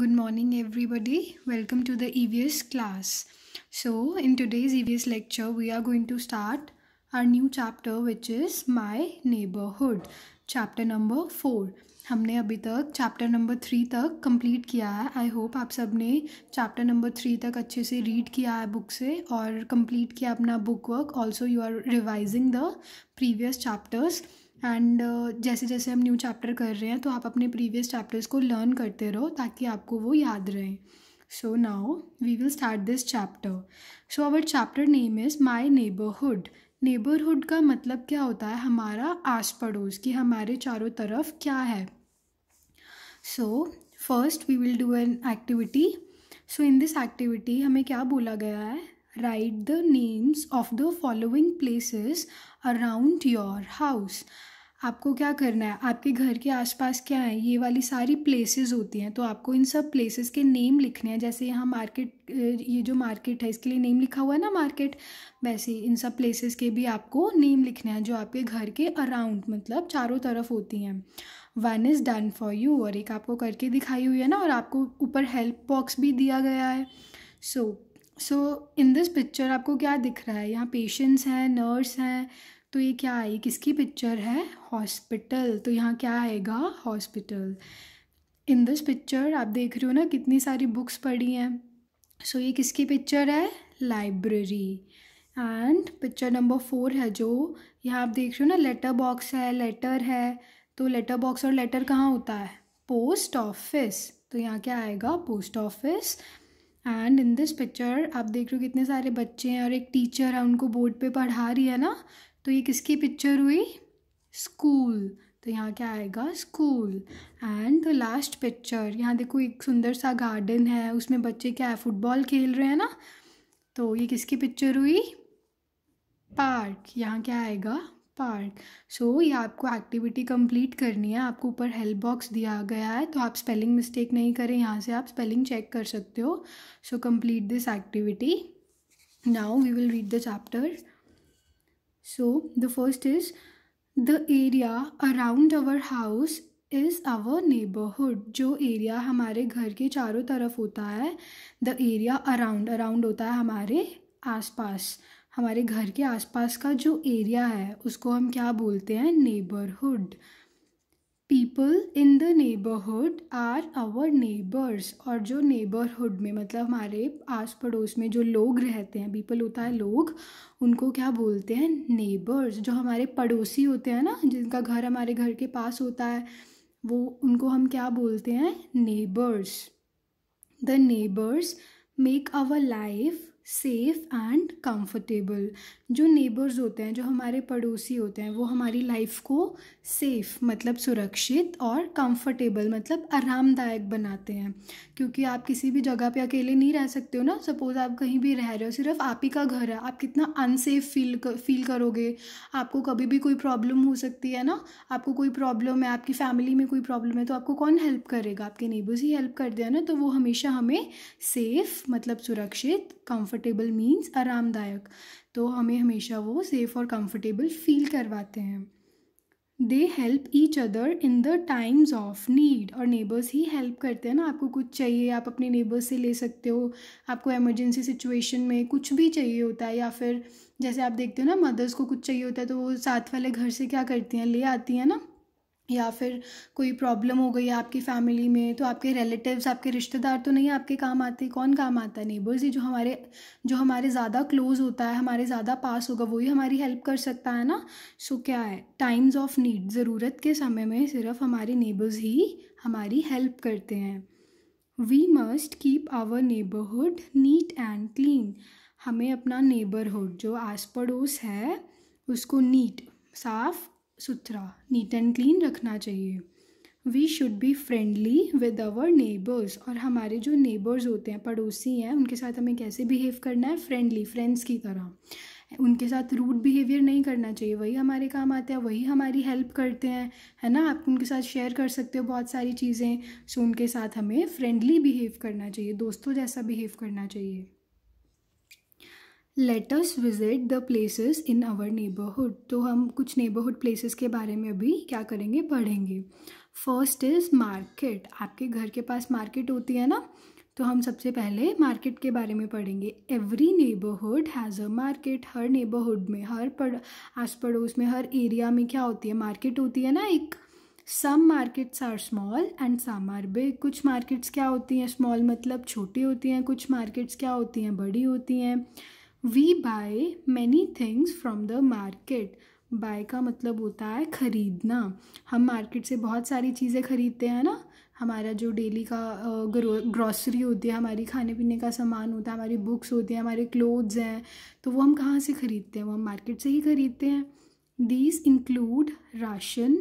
Good morning everybody. Welcome to the EVS class. So in today's EVS lecture we are going to start our new chapter which is My Neighborhood. Chapter number four हमने अभी तक chapter number three तक complete किया है I hope आप सब ने chapter number three तक अच्छे से रीड किया है बुक से और कंप्लीट किया अपना book work also you are revising the previous chapters and uh, जैसे जैसे हम न्यू चैप्टर कर रहे हैं तो आप अपने प्रीवियस चैप्टर्स को लर्न करते रहो ताकि आपको वो याद रहे so now we will start this chapter so our chapter name is my neighbourhood neighbourhood का मतलब क्या होता है हमारा आस पड़ोस कि हमारे चारों तरफ क्या है so first we will do an activity so in this activity हमें क्या बोला गया है write the names of the following places around your house आपको क्या करना है आपके घर के आसपास क्या है ये वाली सारी प्लेसेस होती हैं तो आपको इन सब प्लेसेस के नेम लिखने हैं जैसे यहाँ मार्केट ये जो मार्केट है इसके लिए नेम लिखा हुआ है ना मार्केट वैसे इन सब प्लेसेस के भी आपको नेम लिखने हैं जो आपके घर के अराउंड मतलब चारों तरफ होती हैं one is done for you और एक आपको करके दिखाई हुई है ना और आपको ऊपर हेल्प बॉक्स भी दिया गया है सो सो इन दिस पिक्चर आपको क्या दिख रहा है यहाँ पेशेंट्स हैं नर्स हैं तो ये क्या आई किसकी पिक्चर है हॉस्पिटल तो यहाँ क्या आएगा हॉस्पिटल इन दिस पिक्चर आप देख रहे हो ना कितनी सारी बुक्स पड़ी हैं सो so, ये किसकी पिक्चर है library and picture number four है जो यहाँ आप देख रहे हो ना लेटर बॉक्स है लेटर है तो लेटर बॉक्स और लेटर कहाँ होता है पोस्ट ऑफिस तो यहाँ क्या आएगा post office and in this picture आप देख रहे हो कितने सारे बच्चे हैं और एक टीचर है उनको बोर्ड पे पढ़ा रही है ना तो ये किसकी पिक्चर हुई स्कूल तो यहाँ क्या आएगा school and the last picture यहाँ देखो एक सुंदर सा गार्डन है उसमें बच्चे क्या है फुटबॉल खेल रहे हैं ना तो ये किसकी पिक्चर हुई पार्क यहाँ क्या आएगा पार्क सो so, ये आपको एक्टिविटी कंप्लीट करनी है आपको ऊपर हेल्प बॉक्स दिया गया है तो आप स्पेलिंग मिस्टेक नहीं करें यहाँ से आप स्पेलिंग चेक कर सकते हो so complete this activity now we will read the chapter So the first is the area around our house is our neighbourhood जो एरिया हमारे घर के चारों तरफ होता है द एरिया अराउंड अराउंड होता है हमारे आसपास हमारे घर के आसपास का जो एरिया है उसको हम क्या बोलते हैं neighbourhood people in the neighbourhood are our neighbours और जो नेबरहुड में मतलब हमारे आस पड़ोस में जो लोग रहते हैं पीपल होता है लोग उनको क्या बोलते हैं नेबर्स जो हमारे पड़ोसी होते हैं ना जिनका घर हमारे घर के पास होता है वो उनको हम क्या बोलते हैं neighbours the neighbours make our life safe and comfortable जो नेबर्स होते हैं जो हमारे पड़ोसी होते हैं वो हमारी लाइफ को सेफ़ मतलब सुरक्षित और कंफर्टेबल मतलब आरामदायक बनाते हैं क्योंकि आप किसी भी जगह पे अकेले नहीं रह सकते हो ना सपोज़ आप कहीं भी रह रहे हो सिर्फ आप ही का घर है आप कितना अनसेफ फील कर, फील करोगे आपको कभी भी कोई प्रॉब्लम हो सकती है ना आपको कोई प्रॉब्लम है आपकी फैमिली में कोई प्रॉब्लम है तो आपको कौन हेल्प करेगा आपके नेबर्स ही हेल्प कर दिया ना तो वो हमेशा हमें सेफ़ मतलब सुरक्षित कम्फर्ट कंफर्टेबल मीन्स आरामदायक तो हमें हमेशा वो सेफ़ और कंफर्टेबल फील करवाते हैं they help each other in the times of need और नेबर्स ही हेल्प करते हैं ना आपको कुछ चाहिए आप अपने नेबर्स से ले सकते हो आपको एमरजेंसी सिचुएशन में कुछ भी चाहिए होता है या फिर जैसे आप देखते हो ना मदर्स को कुछ चाहिए होता है तो वो साथ वाले घर से क्या करती हैं ले आती हैं ना या फिर कोई प्रॉब्लम हो गई है आपकी फैमिली में तो आपके रिलेटिव्स आपके रिश्तेदार तो नहीं आपके काम आते कौन काम आता है नेबर्स ही जो हमारे जो हमारे ज़्यादा क्लोज होता है हमारे ज़्यादा पास होगा वही हमारी हेल्प कर सकता है ना सो क्या है टाइम्स ऑफ नीड ज़रूरत के समय में सिर्फ हमारे नेबर्स ही हमारी हेल्प करते हैं we must keep our neighbourhood neat and clean हमें अपना नेबरहुड जो आस पड़ोस है उसको नीट साफ़ सुथरा नीट एंड क्लीन रखना चाहिए we should be friendly with our neighbours और हमारे जो नेबर्स होते हैं पड़ोसी हैं उनके साथ हमें कैसे बिहेव करना है फ्रेंडली फ्रेंड्स की तरह उनके साथ रूड बिहेवियर नहीं करना चाहिए वही हमारे काम आते हैं वही हमारी हेल्प करते हैं है ना आप उनके साथ शेयर कर सकते हो बहुत सारी चीज़ें सो उनके साथ हमें फ्रेंडली बिहेव करना चाहिए दोस्तों जैसा बिहेव करना चाहिए let us visit the places in our neighbourhood तो हम कुछ नेबरहुड प्लेसेस के बारे में अभी क्या करेंगे पढ़ेंगे फर्स्ट इज़ मार्केट आपके घर के पास मार्केट होती है ना तो हम सबसे पहले मार्केट के बारे में पढ़ेंगे every neighbourhood has a market हर नेबरहुड में हर पड़ आस पड़ोस में हर एरिया में क्या होती है मार्केट होती है ना एक some markets are small and some are big कुछ मार्केट्स क्या होती हैं स्मॉल मतलब छोटी होती हैं कुछ मार्केट्स क्या होती हैं बड़ी होती हैं we buy many things from the market buy का मतलब होता है ख़रीदना हम मार्केट से बहुत सारी चीज़ें ख़रीदते हैं ना हमारा जो डेली का ग्रॉसरी होती है हमारी खाने पीने का सामान होता है हमारी बुक्स होती हैं हमारे क्लोथ्स हैं तो वो हम कहाँ से ख़रीदते हैं वो हम मार्केट से ही ख़रीदते हैं these include ration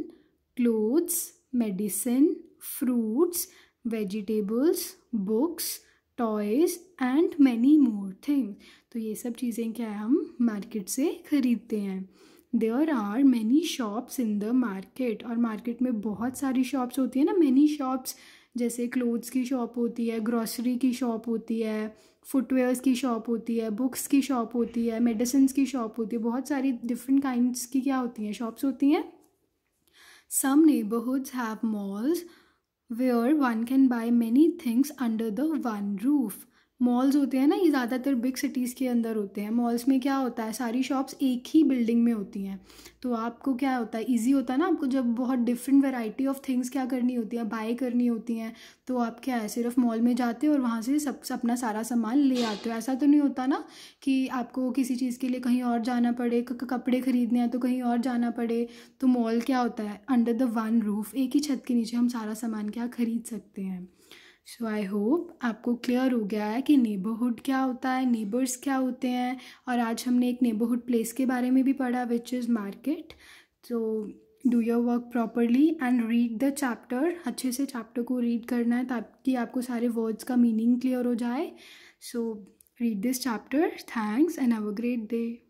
clothes medicine fruits vegetables books toys and many more things तो ये सब चीज़ें क्या है हम मार्केट से ख़रीदते हैं there are many shops in the market और मार्केट में बहुत सारी शॉप्स होती है ना मैनी शॉप्स जैसे क्लोथ्स की शॉप होती है ग्रॉसरी की शॉप होती है फुटवेयर्स की शॉप होती है बुक्स की शॉप होती है मेडिसिन की शॉप होती है बहुत सारी डिफरेंट काइंड्स की क्या होती हैं शॉप्स होती हैं some neighbourhoods have malls where one can buy many things under the one roof. Malls होते हैं ना ये ज़्यादातर बिग सिटीज़ के अंदर होते हैं मॉल्स में क्या होता है सारी शॉप्स एक ही बिल्डिंग में होती हैं तो आपको क्या होता है इजी होता है ना आपको जब बहुत डिफरेंट वैरायटी ऑफ थिंग्स क्या करनी होती है बाय करनी होती हैं तो आप क्या है सिर्फ मॉल में जाते हो और वहाँ से सब अपना सारा सामान ले आते हो ऐसा तो नहीं होता ना कि आपको किसी चीज़ के लिए कहीं और जाना पड़े कपड़े ख़रीदने हैं तो कहीं और जाना पड़े तो मॉल क्या होता है अंडर द वन रूफ एक ही छत के नीचे हम सारा सामान क्या खरीद सकते हैं सो आई होप आपको क्लियर हो गया है कि नेबरहुड क्या होता है नेबर्स क्या होते हैं और आज हमने एक नेबरहुड प्लेस के बारे में भी पढ़ा विच इज़ मार्केट तो do your work properly and read the chapter अच्छे से चैप्टर को रीड करना है ताकि आपको सारे वर्ड्स का मीनिंग क्लियर हो जाए so read this chapter thanks and have a great day